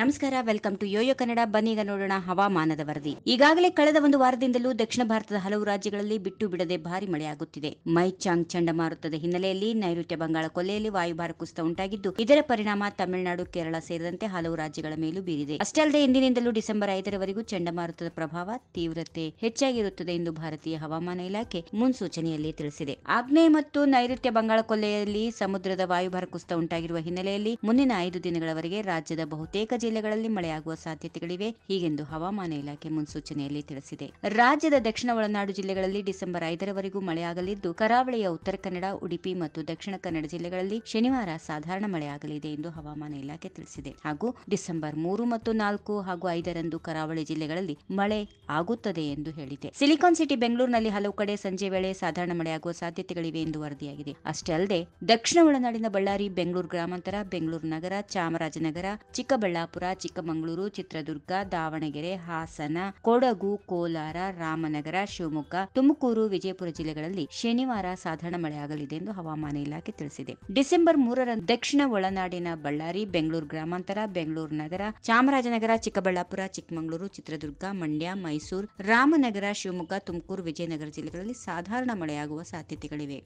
ನಮಸ್ಕಾರ welcome to Yoyo Kannada ಬನ್ನೀಗ ನೋಡೋಣ ಹವಾಮಾನದ ವರದಿ ಈಗಾಗಲೇ ಕಳೆದ ಒಂದು ವಾರದಿಂದಲೂ ದಕ್ಷಿಣ ಭಾರತದ ಹಲವು ರಾಜ್ಯಗಳಲ್ಲಿ ಬಿಟ್ಟು ಬಿಡದೆ ಭಾರಿ ಮಳೆಯಾಗುತ್ತಿದೆ ಮೈಚಾಂಗ್ ಚಂಡಮಾರುತದ ಹಿನ್ನೆಲೆಯಲ್ಲಿ ನೈಋತ್ಯ ಬಂಗಾಳ ಕೊಲ್ಲೆಯಲ್ಲಿ ವಾಯುಭಾರ ಕುಸಿತ ಉಂಟಾಗಿದ್ದು ಇದರ ಪರಿಣಾಮ ತಮಿಳುನಾಡು ಕೇರಳ ಸೇರಿದಂತೆ ಹಲವು ರಾಜ್ಯಗಳ ಮೇಲೂ ಬೀರಿದೆ ಅಷ್ಟೇ ಅಲ್ಲದೆ ಇಂದಿನಿಂದಲೂ ಡಿಸೆಂಬರ್ ಐದರವರೆಗೂ ಚಂಡಮಾರುತದ ಪ್ರಭಾವ ತೀವ್ರತೆ ಹೆಚ್ಚಾಗಿರುತ್ತದೆ ಎಂದು ಭಾರತೀಯ ಹವಾಮಾನ ಇಲಾಖೆ ಮುನ್ಸೂಚನೆಯಲ್ಲಿ ತಿಳಿಸಿದೆ ಆಗ್ನೇಯ ಮತ್ತು ನೈಋತ್ಯ ಬಂಗಾಳ ಕೊಲ್ಲೆಯಲ್ಲಿ ಸಮುದ್ರದ ವಾಯುಭಾರ ಕುಸಿತ ಉಂಟಾಗಿರುವ ಹಿನ್ನೆಲೆಯಲ್ಲಿ ಮುಂದಿನ ಐದು ದಿನಗಳವರೆಗೆ ರಾಜ್ಯದ ಬಹುತೇಕ ಜಿಲ್ಲೆಗಳಲ್ಲಿ ಮಳೆಯಾಗುವ ಸಾಧ್ಯತೆಗಳಿವೆ ಹೀಗೆಂದು ಹವಾಮಾನ ಇಲಾಖೆ ಮುನ್ಸೂಚನೆಯಲ್ಲಿ ತಿಳಿಸಿದೆ ರಾಜ್ಯದ ದಕ್ಷಿಣ ಒಳನಾಡು ಜಿಲ್ಲೆಗಳಲ್ಲಿ ಡಿಸೆಂಬರ್ ಐದರವರೆಗೂ ಮಳೆಯಾಗಲಿದ್ದು ಕರಾವಳಿಯ ಉತ್ತರ ಕನ್ನಡ ಉಡುಪಿ ಮತ್ತು ದಕ್ಷಿಣ ಕನ್ನಡ ಜಿಲ್ಲೆಗಳಲ್ಲಿ ಶನಿವಾರ ಸಾಧಾರಣ ಮಳೆಯಾಗಲಿದೆ ಎಂದು ಹವಾಮಾನ ಇಲಾಖೆ ತಿಳಿಸಿದೆ ಹಾಗೂ ಡಿಸೆಂಬರ್ ಮೂರು ಮತ್ತು ನಾಲ್ಕು ಹಾಗೂ ಐದರಂದು ಕರಾವಳಿ ಜಿಲ್ಲೆಗಳಲ್ಲಿ ಮಳೆ ಆಗುತ್ತದೆ ಎಂದು ಹೇಳಿದೆ ಸಿಲಿಕಾನ್ ಸಿಟಿ ಬೆಂಗಳೂರಿನಲ್ಲಿ ಹಲವು ಕಡೆ ಸಂಜೆ ವೇಳೆ ಸಾಧಾರಣ ಮಳೆಯಾಗುವ ಸಾಧ್ಯತೆಗಳಿವೆ ಎಂದು ವರದಿಯಾಗಿದೆ ಅಷ್ಟೇ ಅಲ್ಲದೆ ದಕ್ಷಿಣ ಒಳನಾಡಿನ ಬಳ್ಳಾರಿ ಬೆಂಗಳೂರು ಗ್ರಾಮಾಂತರ ಬೆಂಗಳೂರು ನಗರ ಚಾಮರಾಜನಗರ ಚಿಕ್ಕಬಳ್ಳಾಪುರ ವಿಜಯಪುರ ಚಿಕ್ಕಮಗಳೂರು ಚಿತ್ರದುರ್ಗ ದಾವಣಗೆರೆ ಹಾಸನ ಕೊಡಗು ಕೋಲಾರ ರಾಮನಗರ ಶಿವಮೊಗ್ಗ ತುಮಕೂರು ವಿಜಯಪುರ ಜಿಲ್ಲೆಗಳಲ್ಲಿ ಶನಿವಾರ ಸಾಧಾರಣ ಮಳೆಯಾಗಲಿದೆ ಎಂದು ಹವಾಮಾನ ಇಲಾಖೆ ತಿಳಿಸಿದೆ ಡಿಸೆಂಬರ್ ಮೂರರ ದಕ್ಷಿಣ ಒಳನಾಡಿನ ಬಳ್ಳಾರಿ ಬೆಂಗಳೂರು ಗ್ರಾಮಾಂತರ ಬೆಂಗಳೂರು ನಗರ ಚಾಮರಾಜನಗರ ಚಿಕ್ಕಬಳ್ಳಾಪುರ ಚಿಕ್ಕಮಗಳೂರು ಚಿತ್ರದುರ್ಗ ಮಂಡ್ಯ ಮೈಸೂರು ರಾಮನಗರ ಶಿವಮೊಗ್ಗ ತುಮಕೂರು ವಿಜಯನಗರ ಜಿಲ್ಲೆಗಳಲ್ಲಿ ಸಾಧಾರಣ ಮಳೆಯಾಗುವ ಸಾಧ್ಯತೆಗಳಿವೆ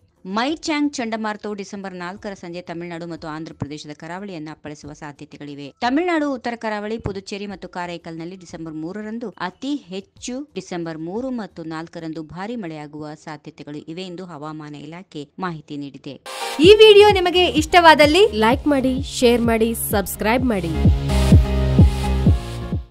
ಚಾಂಗ್ ಚಂಡಮಾರುತವು ಡಿಸೆಂಬರ್ ನಾಲ್ಕರ ಸಂಜೆ ತಮಿಳುನಾಡು ಮತ್ತು ಆಂಧ್ರಪ್ರದೇಶದ ಕರಾವಳಿಯನ್ನು ಅಪ್ಪಳಿಸುವ ಸಾಧ್ಯತೆಗಳಿವೆ ತಮಿಳುನಾಡು ಉತ್ತರ ಕರಾವಳಿ ಪುದುಚೇರಿ ಮತ್ತು ಕಾರೈಕಲ್ನಲ್ಲಿ ಡಿಸೆಂಬರ್ ಮೂರರಂದು ಅತಿ ಹೆಚ್ಚು ಡಿಸೆಂಬರ್ ಮೂರು ಮತ್ತು ನಾಲ್ಕರಂದು ಭಾರಿ ಮಳೆಯಾಗುವ ಸಾಧ್ಯತೆಗಳು ಇವೆ ಎಂದು ಹವಾಮಾನ ಇಲಾಖೆ ಮಾಹಿತಿ ನೀಡಿದೆ ಈ ವಿಡಿಯೋ ನಿಮಗೆ ಇಷ್ಟವಾದಲ್ಲಿ ಲೈಕ್ ಮಾಡಿ ಶೇರ್ ಮಾಡಿ ಸಬ್ಸ್ಕ್ರೈಬ್ ಮಾಡಿ